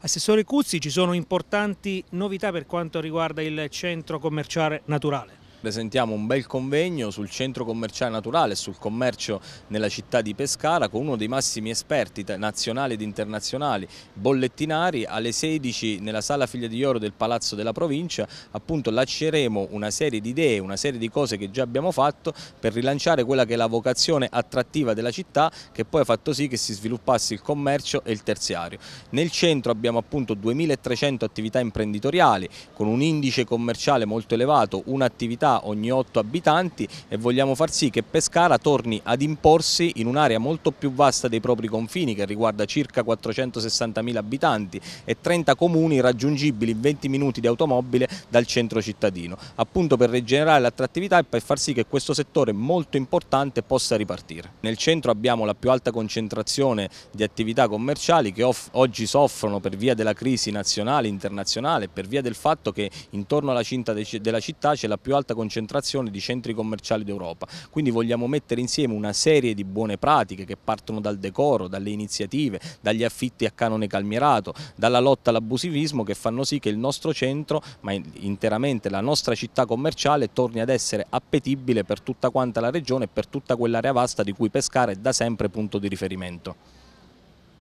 Assessore Cuzzi, ci sono importanti novità per quanto riguarda il centro commerciale naturale. Presentiamo un bel convegno sul centro commerciale naturale e sul commercio nella città di Pescara con uno dei massimi esperti nazionali ed internazionali bollettinari alle 16 nella sala Figlia di Oro del Palazzo della Provincia appunto lasceremo una serie di idee, una serie di cose che già abbiamo fatto per rilanciare quella che è la vocazione attrattiva della città che poi ha fatto sì che si sviluppasse il commercio e il terziario. Nel centro abbiamo appunto 2300 attività imprenditoriali con un indice commerciale molto elevato, un'attività città ogni 8 abitanti e vogliamo far sì che Pescara torni ad imporsi in un'area molto più vasta dei propri confini che riguarda circa 460.000 abitanti e 30 comuni raggiungibili in 20 minuti di automobile dal centro cittadino, appunto per rigenerare l'attrattività e per far sì che questo settore molto importante possa ripartire. Nel centro abbiamo la più alta concentrazione di attività commerciali che oggi soffrono per via della crisi nazionale, internazionale, per via del fatto che intorno alla cinta della città c'è la più alta concentrazione di centri commerciali d'Europa. Quindi vogliamo mettere insieme una serie di buone pratiche che partono dal decoro, dalle iniziative, dagli affitti a canone calmierato, dalla lotta all'abusivismo che fanno sì che il nostro centro, ma interamente la nostra città commerciale, torni ad essere appetibile per tutta quanta la regione e per tutta quell'area vasta di cui Pescara è da sempre punto di riferimento.